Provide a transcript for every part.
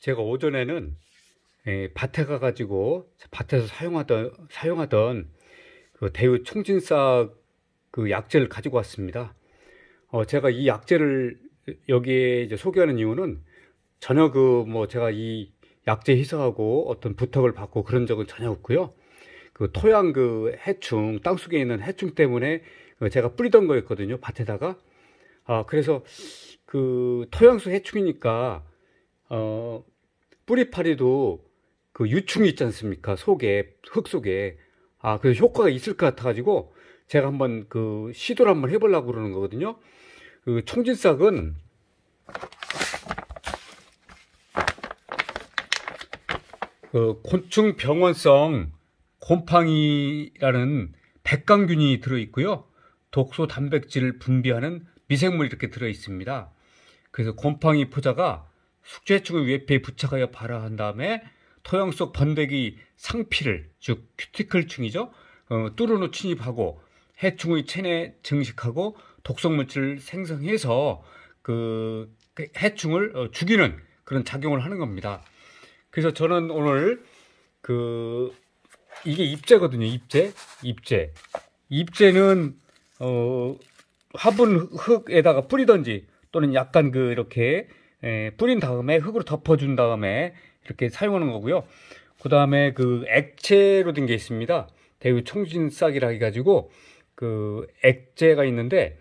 제가 오전에는 에, 예, 밭에 가가지고 밭에서 사용하던 사용하던 그대우 총진싹 그 약재를 가지고 왔습니다. 어, 제가 이 약재를 여기에 이제 소개하는 이유는 전혀 그 뭐 제가 이 약재 희석하고 어떤 부탁을 받고 그런 적은 전혀 없고요. 그 토양 그 해충 땅속에 있는 해충 때문에 그 제가 뿌리던 거였거든요 밭에다가 아 그래서 그 토양수 해충이니까 어, 뿌리파리도 그 유충이 있지 않습니까? 속에, 흙 속에. 아, 그래서 효과가 있을 것 같아가지고 제가 한번 그 시도를 한번 해보려고 그러는 거거든요. 그총진싹은그 곤충 병원성 곰팡이라는 백강균이 들어있고요. 독소 단백질을 분비하는 미생물이 이렇게 들어있습니다. 그래서 곰팡이 포자가 숙제축을 외패에 부착하여 발화한 다음에 토양 속 번데기 상피를 즉큐티클층이죠 어, 뚫어놓 침입하고 해충의 체내 증식하고 독성 물질을 생성해서 그 해충을 어, 죽이는 그런 작용을 하는 겁니다. 그래서 저는 오늘 그 이게 입재거든요. 입재, 입재, 입재는 어 화분 흙에다가 뿌리든지 또는 약간 그 이렇게 에, 예, 뿌린 다음에 흙으로 덮어준 다음에 이렇게 사용하는 거고요. 그 다음에 그 액체로 된 게 있습니다. 대유 청진싹이라 해가지고 그액제가 있는데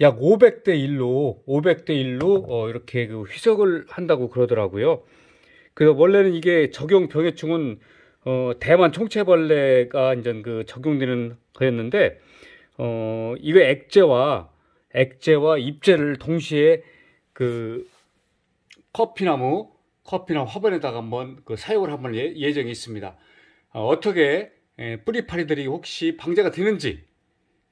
약 500대 1로 500대 1로 어, 이렇게 그 희석을 한다고 그러더라고요. 그래서 원래는 이게 적용 병해충은 어, 대만 총체벌레가 이제 그 적용되는 거였는데 어, 이거 액제와 액제와 입제를 동시에 그 커피나무, 커피나 무 화분에다가 한번 그 사육을 한번 예, 정이 있습니다. 아, 어, 떻게 뿌리파리들이 혹시 방제가 되는지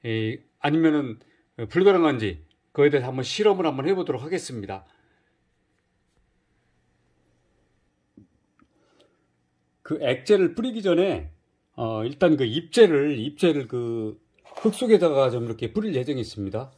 에, 아니면은 어, 불가능한지 그에 대해서 한번 실험을 한번 해보도록 하겠습니다. 그 액제를 뿌리기 전에 어, 일단 그입재를입재를그 흙 속에다가 좀 이렇게 뿌릴 예정이 있습니다.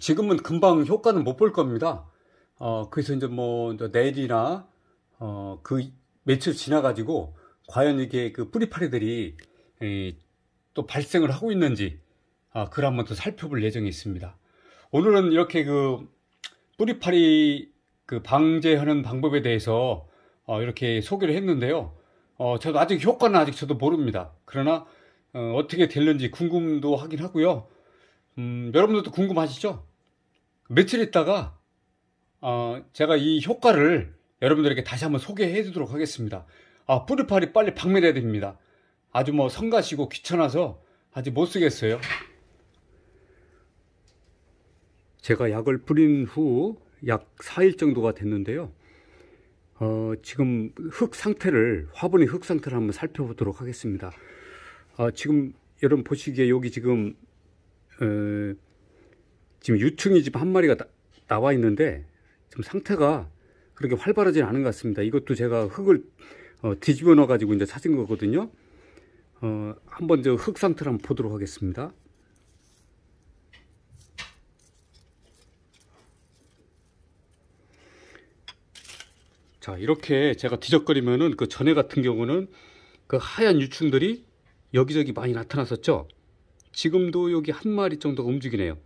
지금은 금방 효과는 못 볼 겁니다. 어, 그래서 이제 뭐 내일이나 어, 그 며칠 지나가지고 과연 이게 그 뿌리파리들이 에, 또 발생을 하고 있는지 아, 그걸 한번 더 살펴볼 예정이 있습니다. 오늘은 이렇게 그 뿌리파리 그 방제하는 방법에 대해서 어, 이렇게 소개를 했는데요. 어, 저도 아직 효과는 아직 저도 모릅니다. 그러나 어, 떻게 될는지 궁금도 하긴 하고요. 음, 여러분들도 궁금하시죠? 며칠 있다가 어, 제가 이 효과를 여러분들에게 다시 한번 소개해 주도록 하겠습니다. 아, 뿌리팔이 빨리 박멸해야 됩니다. 아주 뭐 성가시고 귀찮아서 아직 못 쓰겠어요. 제가 약을 뿌린 후 약 4일 정도가 됐는데요. 어, 지금 흙 상태를 화분의 흙 상태를 한번 살펴보도록 하겠습니다. 아, 지금 여러분 보시기에 여기 지금 에, 어, 지금 유충이 지한 마리가 나, 나와 있는데 지금 상태가 그렇게 활발하지는 않은 것 같습니다. 이것도 제가 흙을 어, 뒤집어 넣어 가지고 이제 찾은 거거든요. 어, 한번 저흙 상태를 한번 보도록 하겠습니다. 자, 이렇게 제가 뒤적거리면은 그 전에 같은 경우는 그 하얀 유충들이 여기저기 많이 나타났었죠. 지금도 여기 한 마리 정도 움직이네요.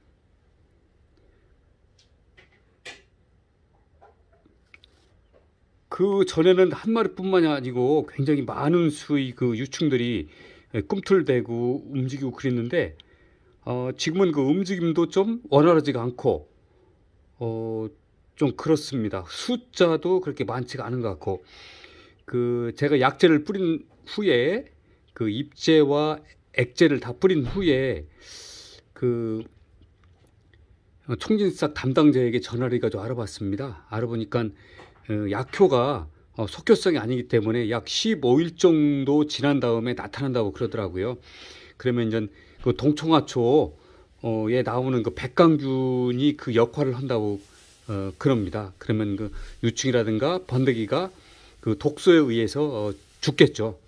그 전에는 한 마리뿐만이 아니고 굉장히 많은 수의 그 유충들이 예, 꿈틀대고 움직이고 그랬는데 어, 지금은 그 움직임도 좀 원활하지가 않고 어, 좀 그렇습니다. 숫자도 그렇게 많지가 않은 것 같고 그 제가 약재를 뿌린 후에 그입재와 액재를 다 뿌린 후에 그 총진싹 담당자에게 전화를 해가지고 알아봤습니다. 알아보니까 어, 약효가 석효성이 어, 아니기 때문에 약 15일 정도 지난 다음에 나타난다고 그러더라고요. 그러면 이제 그 동청하초에 나오는 그 백강균이 그 역할을 한다고 어, 그럽니다. 그러면 그 유충이라든가 번데기가 그 독소에 의해서 어, 죽겠죠.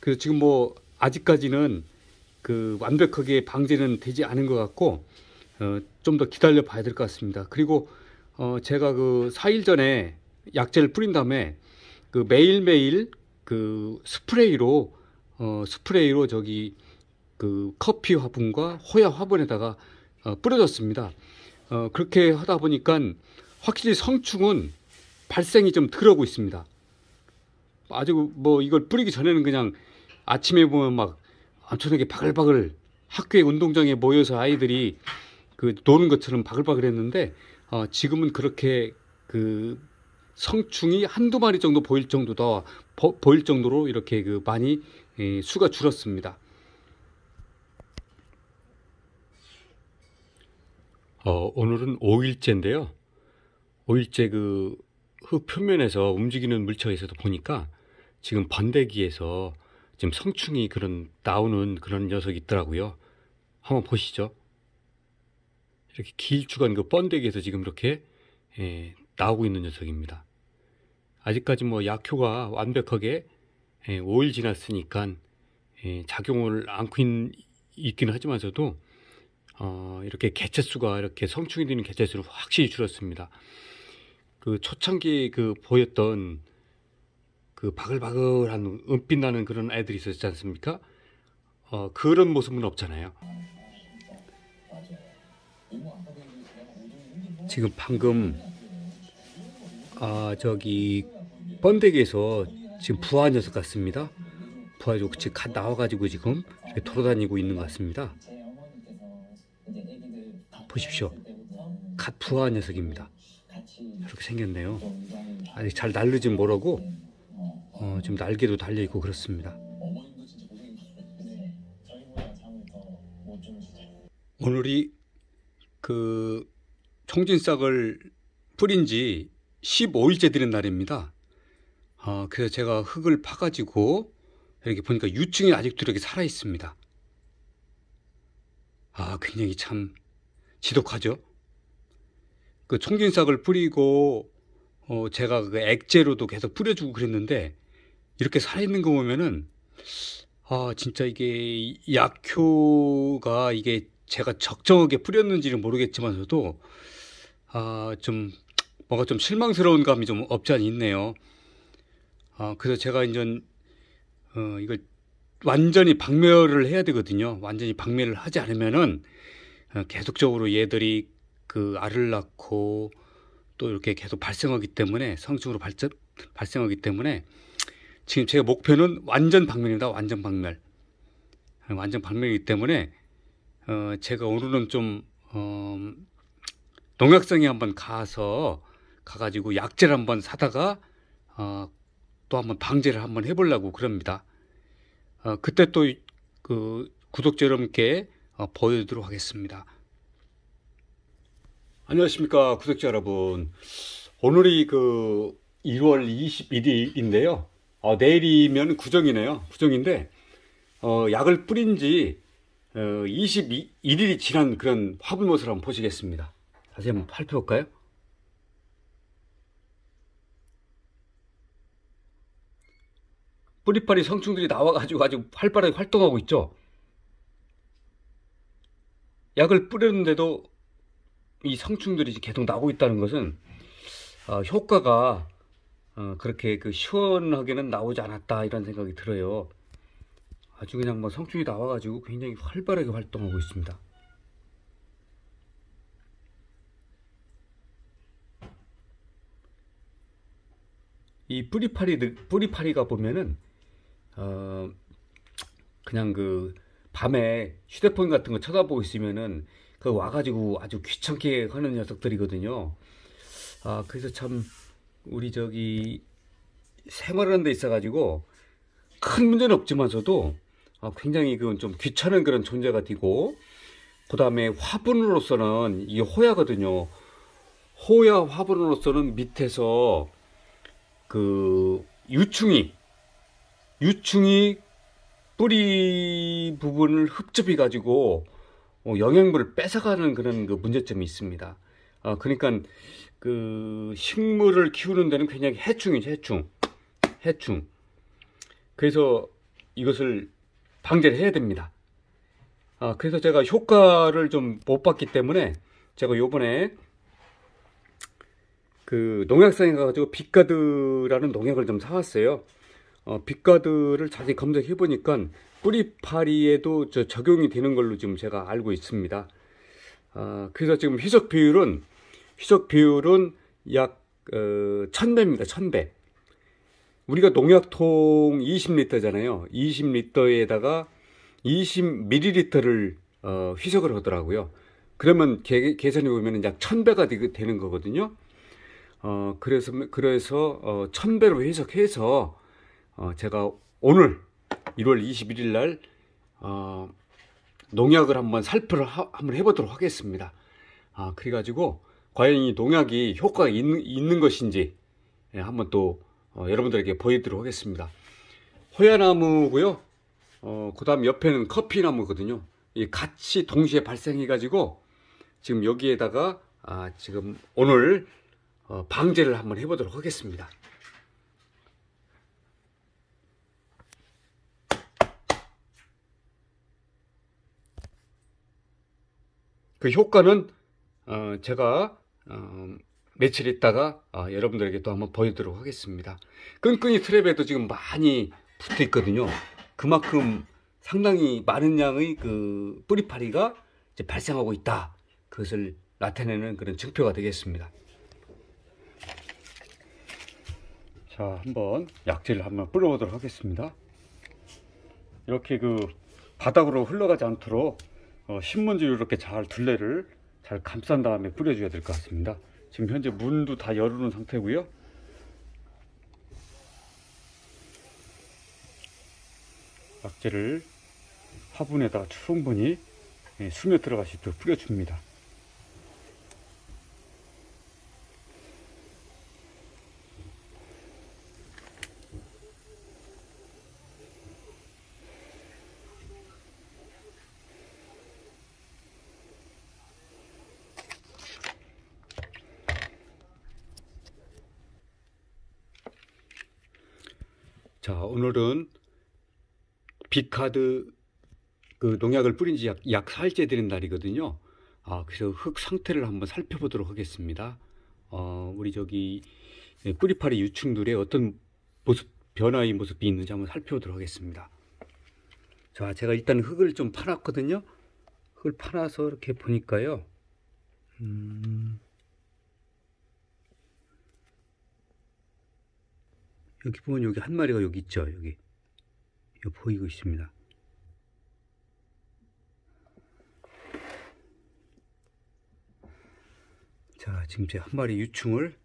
그래서 지금 뭐 아직까지는 그 완벽하게 방제는 되지 않은 것 같고 어, 좀 더 기다려 봐야 될 것 같습니다. 그리고 어, 제가 그 4일 전에 약재를 뿌린 다음에 그 매일매일 그 스프레이로 어 스프레이로 저기 그 커피 화분과 호야 화분에다가 어, 뿌려졌습니다. 어, 그렇게 하다 보니까 확실히 성충은 발생이 좀 들어오고 있습니다. 아주 뭐 이걸 뿌리기 전에는 그냥 아침에 보면 막 엄청나게 바글바글 학교의 운동장에 모여서 아이들이 그 노는 것처럼 바글바글 했는데 어, 지금은 그렇게 그 성충이 한두 마리 정도 보일 정도다 보, 보일 정도로 이렇게 그 많이 예, 수가 줄었습니다. 어, 오늘은 5일째인데요. 5일째 그 흙 표면에서 움직이는 물체에서도 보니까 지금 번데기에서 지금 성충이 그런 나오는 그런 녀석이 있더라고요. 한번 보시죠. 이렇게 길쭉한 그 번데기에서 지금 이렇게 예, 나오고 있는 녀석입니다. 아직까지 뭐 약효가 완벽하게 5일 예, 지났으니까 예, 작용을 안고 있긴 하지만서도 어, 이렇게 개체수가 이렇게 성충이 되는 개체수는 확실히 줄었습니다. 그 초창기 그 보였던 그 바글바글한 은빛 나는 그런 애들이 있었지 않습니까? 어, 그런 모습은 없잖아요. 지금 방금 아 저기 번데기에서 지금 부하 녀석 같습니다. 부화해서 지금 나와가지고 지금 돌아다니고 있는 것 같습니다. 보십시오. 갓 부화 녀석입니다. 이렇게 생겼네요. 아직 잘 날르진 모르고 어, 지금 날개도 달려있고 그렇습니다. 오늘이 그 총진싹을 뿌린 지 15일째 드린 날입니다. 아, 그래서 제가 흙을 파가지고 이렇게 보니까 유충이 아직도 이렇게 살아있습니다. 아, 굉장히 참 지독하죠? 그 청진싹을 뿌리고, 어, 제가 그 액제로도 계속 뿌려주고 그랬는데, 이렇게 살아있는 거 보면은, 아, 진짜 이게 약효가 이게 제가 적정하게 뿌렸는지는 모르겠지만서도, 아, 좀 뭔가 좀 실망스러운 감이 좀 없지 않 있네요. 아, 그래서 제가 이제 어, 이걸 완전히 박멸을 해야 되거든요. 완전히 박멸을 하지 않으면은 어, 계속적으로 얘들이 그 알을 낳고 또 이렇게 계속 발생하기 때문에 성충으로 발전, 발생하기 때문에 지금 제 목표는 완전 박멸입니다. 완전 박멸. 완전 박멸이기 때문에 어, 제가 오늘은 좀 어, 농약성에 한번 가서 가가지고 약재를 한번 사다가 어, 또 한번 방제를 한번 해보려고 그럽니다. 어, 그때 또 그 구독자 여러분께 어, 보여드리도록 하겠습니다. 안녕하십니까 구독자 여러분. 오늘이 그 1월 21일인데요. 어, 내일이면 구정이네요. 구정인데 어, 약을 뿌린 지 어, 21일이 지난 그런 화분못을 한번 보시겠습니다. 다시 한번 살펴볼까요? 뿌리파리 성충들이 나와가지고 아주 활발하게 활동하고 있죠. 약을 뿌렸는데도 이 성충들이 계속 나고 있다는 것은 어, 효과가 어, 그렇게 그 시원하게는 나오지 않았다 이런 생각이 들어요. 아주 그냥 뭐 성충이 나와가지고 굉장히 활발하게 활동하고 있습니다. 이 뿌리파리 뿌리파리가 보면은 어, 그냥 그 밤에 휴대폰 같은 거 쳐다보고 있으면은 그 와가지고 아주 귀찮게 하는 녀석들이거든요. 아 그래서 참 우리 저기 생활하는 데 있어가지고 큰 문제는 없지만서도 아, 굉장히 그 좀 귀찮은 그런 존재가 되고 그 다음에 화분으로서는 이 호야거든요. 호야 화분으로서는 밑에서 그 유충이 유충이 뿌리 부분을 흡입해 가지고 어, 영양분을 뺏어가는 그런 그 문제점이 있습니다. 아, 그러니까 그 식물을 키우는 데는 굉장히 해충이죠, 해충. 해충. 그래서 이것을 방제를 해야 됩니다. 아, 그래서 제가 효과를 좀 못 봤기 때문에 제가 요번에 그 농약상에 가가지고 빅가드라는 농약을 좀 사왔어요. 어, 빛가드를 자세히 검색해 보니까 뿌리파리에도 적용이 되는 걸로 지금 제가 알고 있습니다. 아, 그래서 지금 희석 비율은 희석 비율은 약 어, 1000배입니다. 1000배. 우리가 농약통 20리터잖아요. 20리터에다가 20ml를 어, 희석을 하더라고요. 그러면 계산해 보면 약 1000배가 되는 거거든요. 어, 그래서, 그래서, 어, 1000배로 해석해서, 어, 제가 오늘 1월 21일 날 어, 농약을 한번 살펴를 하, 한번 해보도록 하겠습니다. 아, 그래가지고 과연 이 농약이 효과가 있는, 있는 것인지 예, 한번 또 어, 여러분들에게 보여드리도록 하겠습니다. 호야나무고요. 어, 그 다음 옆에는 커피나무거든요. 이 같이 동시에 발생해가지고 지금 여기에다가 아, 지금 오늘 어, 방제를 한번 해보도록 하겠습니다. 그 효과는 어, 제가 어, 며칠 있다가 아, 여러분들에게 또 한번 보여드리도록 하겠습니다. 끈끈이 트랩에도 지금 많이 붙어 있거든요. 그만큼 상당히 많은 양의 그 뿌리파리가 발생하고 있다. 그것을 나타내는 그런 증표가 되겠습니다. 자, 한번 약재를 한번 뿌려보도록 하겠습니다. 이렇게 그 바닥으로 흘러가지 않도록 어, 신문지로 이렇게 잘 둘레를 잘 감싼 다음에 뿌려줘야 될 것 같습니다. 지금 현재 문도 다 열어놓은 상태고요. 낙지를 화분에다가 충분히 예, 스며 들어갈 수 있도록 뿌려줍니다. 빅카드 그 농약을 뿌린 지 약, 약 4일째 되는 날이거든요. 아, 그래서 흙 상태를 한번 살펴보도록 하겠습니다. 어, 우리 저기 예, 뿌리파리 유충들의 어떤 모습, 변화의 모습이 있는지 한번 살펴보도록 하겠습니다. 자, 제가 일단 흙을 좀 파놨거든요. 흙을 파놔서 이렇게 보니까요. 음, 여기 보면 여기 한 마리가 여기 있죠. 여기. 보이고 있습니다. 자, 지금 제한 마리 유충을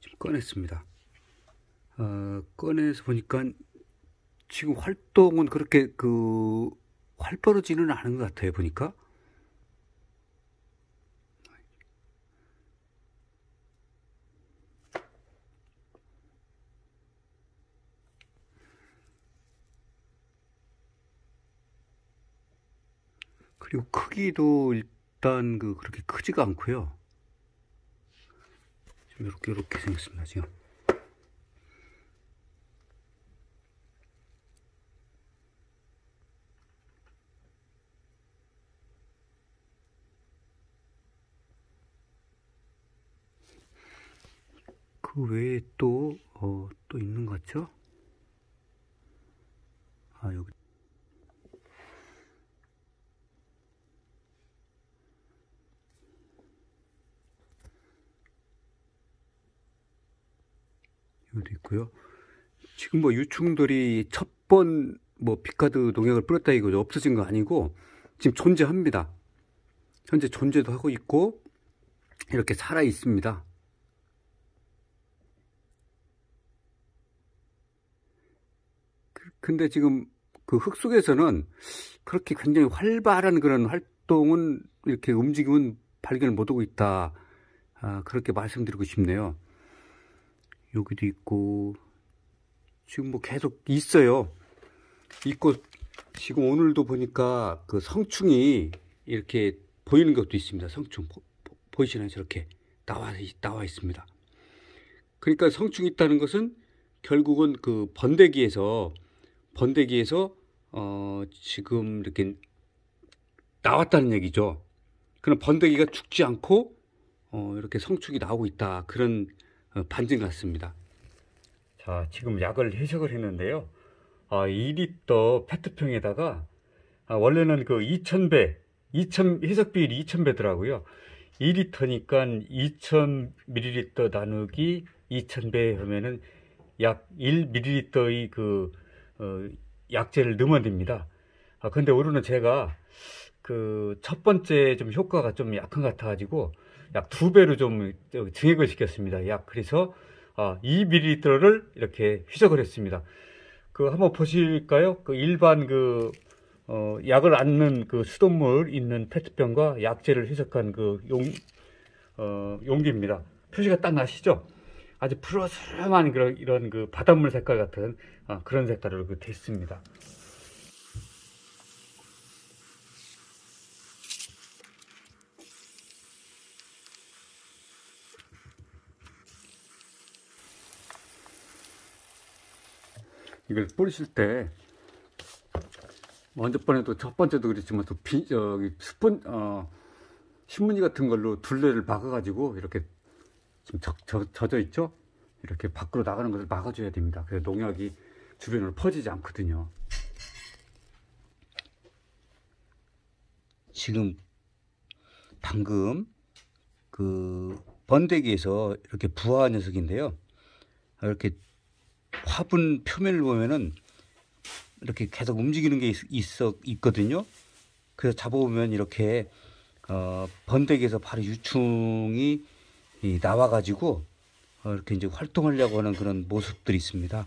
지금 꺼냈습니다. 어, 꺼내서 보니까 지금 활동은 그렇게 그활발하지는 않은 것 같아요, 보니까. 그리고 크기도 일단 그 그렇게 크지가 않고요. 지 이렇게 이렇게 생겼습니다. 지금. 그 외에 또, 어, 또 있는 것 같죠? 아, 여기. 이것도 있고요. 지금 뭐 유충들이 첫 번뭐 피카드 농약을 뿌렸다 이거 죠 없어진 거 아니고 지금 존재합니다. 현재 존재도 하고 있고 이렇게 살아 있습니다. 그, 근데 지금 그 흙 속에서는 그렇게 굉장히 활발한 그런 활동은 이렇게 움직임은 발견을 못하고 있다. 아, 그렇게 말씀드리고 싶네요. 여기도 있고 지금 뭐 계속 있어요 있고 지금 오늘도 보니까 그 성충이 이렇게 보이는 것도 있습니다 성충 보, 이시나요 저렇게 나와, 나와 있습니다 그러니까 성충이 있다는 것은 결국은 그 번데기에서 번데기에서 어 지금 이렇게 나왔다는 얘기죠 그럼 번데기가 죽지 않고 어 이렇게 성충이 나오고 있다 그런 어, 반증 같습니다. 자, 지금 약을 해석을 했는데요. 아, 2리터 페트병에다가 아, 원래는 그 2000배, 2000 해석 비율이 2000배더라고요. 2리터니까 2000ml 나누기 2000배 하면은 약 1ml의 그 어, 약재를 넣으면 됩니다. 아, 근데 오늘은 제가 그 첫 번째 좀 효과가 좀 약한 것 같아가지고 약두 배로 좀 증액을 시켰습니다. 약 그래서 2ml를 아, 이렇게 희석을 했습니다. 그 한번 보실까요? 그 일반 그 어, 약을 안는 그 수돗물 있는 페트병과 약재를 희석한 그 용, 어, 용기입니다. 표시가 딱 나시죠? 아주 푸르스름한 그런 이런 그 바닷물 색깔 같은 어, 그런 색깔로 그돼 있습니다. 이걸 뿌리실 때먼저번에도첫 번째도 그랬지만 또 비, 저기 스푼 어, 신문지 같은 걸로 둘레를 막아가지고 이렇게 지금 적, 적, 젖어 있죠? 이렇게 밖으로 나가는 것을 막아줘야 됩니다. 그래서 농약이 주변으로 퍼지지 않거든요. 지금 방금 그 번데기에서 이렇게 부화한 녀석인데요. 이렇게 화분 표면을 보면은 이렇게 계속 움직이는 게 있, 어 있거든요. 그래서 잡아보면 이렇게 어, 번데기에서 바로 유충이 나와가지고 어, 이렇게 이제 활동하려고 하는 그런 모습들이 있습니다.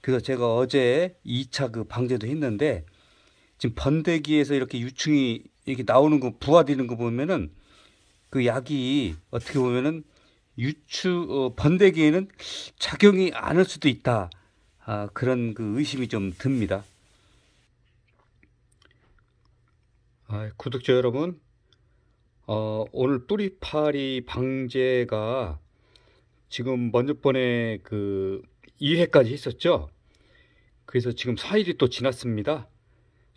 그래서 제가 어제 2차 그 방제도 했는데 지금 번데기에서 이렇게 유충이 이렇게 나오는 거 부화되는 거 보면은 그 약이 어떻게 보면은 유추 어, 번데기에는 작용이 않을 수도 있다 아, 그런 그 의심이 좀 듭니다. 아, 구독자 여러분, 어, 오늘 뿌리파리 방제가 지금 먼저번에 그 2회까지 했었죠. 그래서 지금 4일이 또 지났습니다.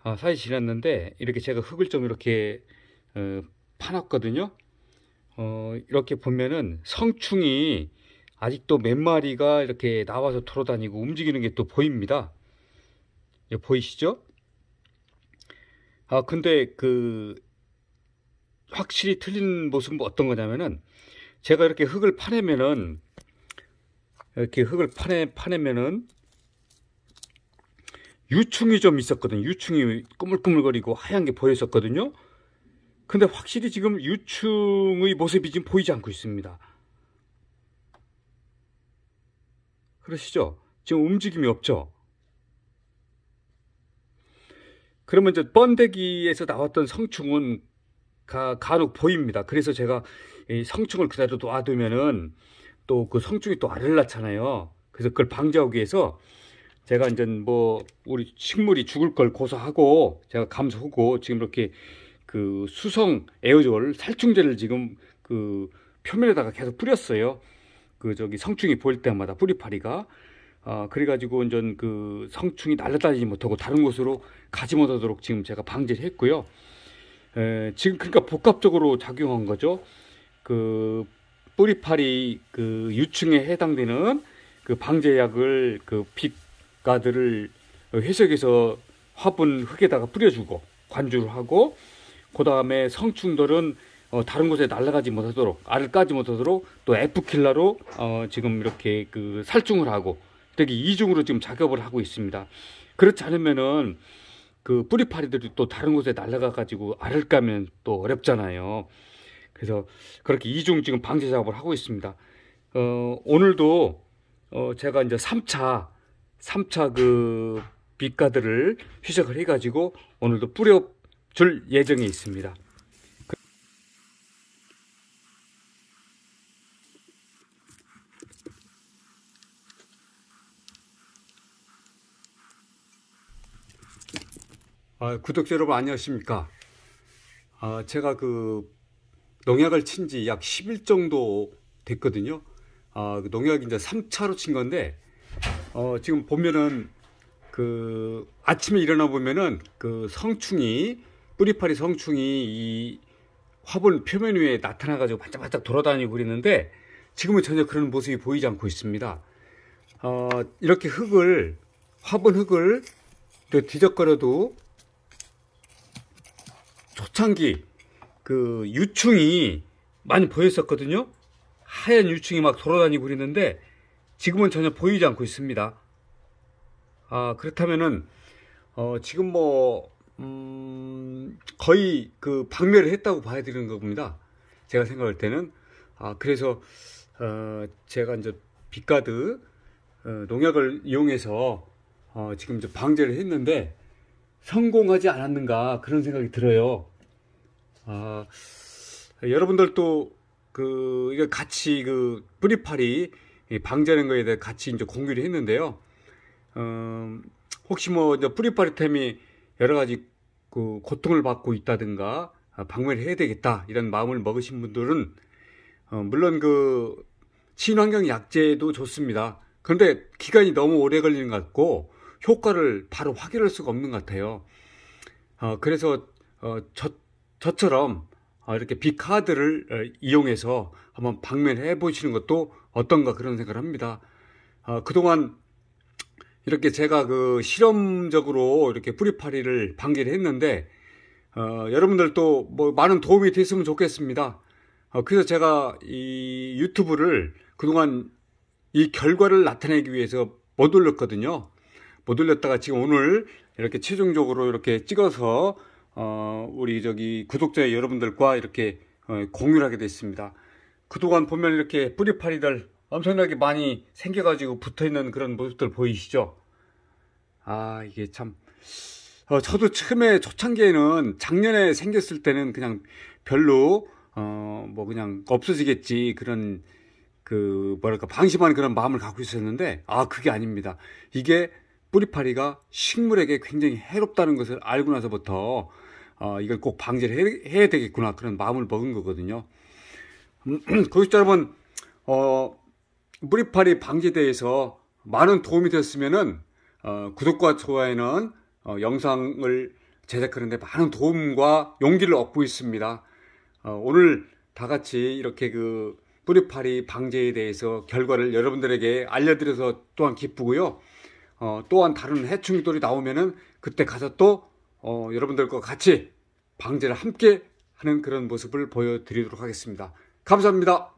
아, 4일 지났는데 이렇게 제가 흙을 좀 이렇게 어, 파놨거든요. 어, 이렇게 보면은 성충이 아직도 몇 마리가 이렇게 나와서 돌아다니고 움직이는 게 또 보입니다. 예, 보이시죠? 아, 근데 그 확실히 틀린 모습은 뭐 어떤 거냐면은 제가 이렇게 흙을 파내면은 이렇게 흙을 파내, 파내면은 유충이 좀 있었거든요. 유충이 꾸물꾸물거리고 하얀 게 보였었거든요. 근데 확실히 지금 유충의 모습이 지금 보이지 않고 있습니다. 그러시죠? 지금 움직임이 없죠? 그러면 이제 번데기에서 나왔던 성충은 가, 간혹 보입니다. 그래서 제가 이 성충을 그대로 놔두면은 또 그 성충이 또 알을 낳잖아요. 그래서 그걸 방지하기 위해서 제가 이제 뭐 우리 식물이 죽을 걸 고사하고 제가 감소하고 지금 이렇게 그 수성 에어졸 살충제를 지금 그 표면에다가 계속 뿌렸어요. 그 저기 성충이 보일 때마다 뿌리파리가 아 그래가지고 이전 그 성충이 날아다니지 못하고 다른 곳으로 가지 못하도록 지금 제가 방지를 했고요. 에, 지금 그러니까 복합적으로 작용한 거죠. 그 뿌리파리 그 유충에 해당되는 그 방제약을 그 빅가드를 회색에서 화분 흙에다가 뿌려주고 관주를 하고 그 다음에 성충돌은 어, 다른 곳에 날아가지 못하도록 알을 까지 못하도록 또 F킬러로 어, 지금 이렇게 그 살충을 하고 되게 이중으로 지금 작업을 하고 있습니다. 그렇지 않으면은 그 뿌리파리들이 또 다른 곳에 날아가 가지고 알을 까면 또 어렵잖아요. 그래서 그렇게 이중 지금 방제 작업을 하고 있습니다. 어, 오늘도 어, 제가 이제 3차 3차 그 빛가들을 희석을 해 가지고 오늘도 뿌려 줄 예정이 있습니다. 아, 구독자 여러분 안녕하십니까? 아, 제가 그 농약을 친지약 10일 정도 됐거든요. 아, 그 농약 이제 3차로 친 건데 어, 지금 보면은 그 아침에 일어나 보면은 그 성충이 뿌리파리 성충이 이 화분 표면 위에 나타나가지고 반짝반짝 돌아다니고 그랬는데 지금은 전혀 그런 모습이 보이지 않고 있습니다. 어, 이렇게 흙을 화분 흙을 뒤적거려도 초창기 그 유충이 많이 보였었거든요. 하얀 유충이 막 돌아다니고 그랬는데 지금은 전혀 보이지 않고 있습니다. 아 그렇다면은 어, 지금 뭐 음, 거의 그 박멸을 했다고 봐야 되는 겁니다. 제가 생각할 때는 아 그래서 어, 제가 이제 빛가드 어, 농약을 이용해서 어, 지금 이제 방제를 했는데 성공하지 않았는가 그런 생각이 들어요. 아 여러분들도 그 이거 같이 그 뿌리파리 방제하는 거에 대해 같이 이제 공유를 했는데요. 음, 혹시 뭐 뿌리파리템이 여러 가지 그 고통을 받고 있다든가 아, 방문을 해야 되겠다 이런 마음을 먹으신 분들은 어, 물론 그 친환경 약재도 좋습니다. 그런데 기간이 너무 오래 걸리는 것 같고 효과를 바로 확인할 수가 없는 것 같아요. 어, 그래서 어, 저, 저처럼 어, 이렇게 비카드를 어, 이용해서 한번 방면해 보시는 것도 어떤가 그런 생각을 합니다. 어, 그동안 이렇게 제가 그 실험적으로 이렇게 뿌리파리를 방기를 했는데 어, 여러분들도 뭐 많은 도움이 됐으면 좋겠습니다. 어, 그래서 제가 이 유튜브를 그동안 이 결과를 나타내기 위해서 못 올렸거든요. 못 올렸다가 지금 오늘 이렇게 최종적으로 이렇게 찍어서 어, 우리 저기 구독자 여러분들과 이렇게 어, 공유를 하게 됐습니다. 그동안 보면 이렇게 뿌리파리들 엄청나게 많이 생겨가지고 붙어있는 그런 모습들 보이시죠? 아 이게 참 어, 저도 처음에 초창기에는 작년에 생겼을 때는 그냥 별로 어 뭐 그냥 없어지겠지 그런 그 뭐랄까 방심하는 그런 마음을 갖고 있었는데 아 그게 아닙니다 이게 뿌리파리가 식물에게 굉장히 해롭다는 것을 알고 나서부터 어, 이걸 꼭 방지를 해, 해야 되겠구나 그런 마음을 먹은 거거든요. 음, 거기서 여러분 어, 뿌리파리 방지대에서 많은 도움이 됐으면은 어, 구독과 좋아요는 어, 영상을 제작하는데 많은 도움과 용기를 얻고 있습니다. 어, 오늘 다 같이 이렇게 그 뿌리파리 방제에 대해서 결과를 여러분들에게 알려드려서 또한 기쁘고요. 어, 또한 다른 해충돌이 나오면은 그때 가서 또 어, 여러분들과 같이 방제를 함께 하는 그런 모습을 보여드리도록 하겠습니다. 감사합니다.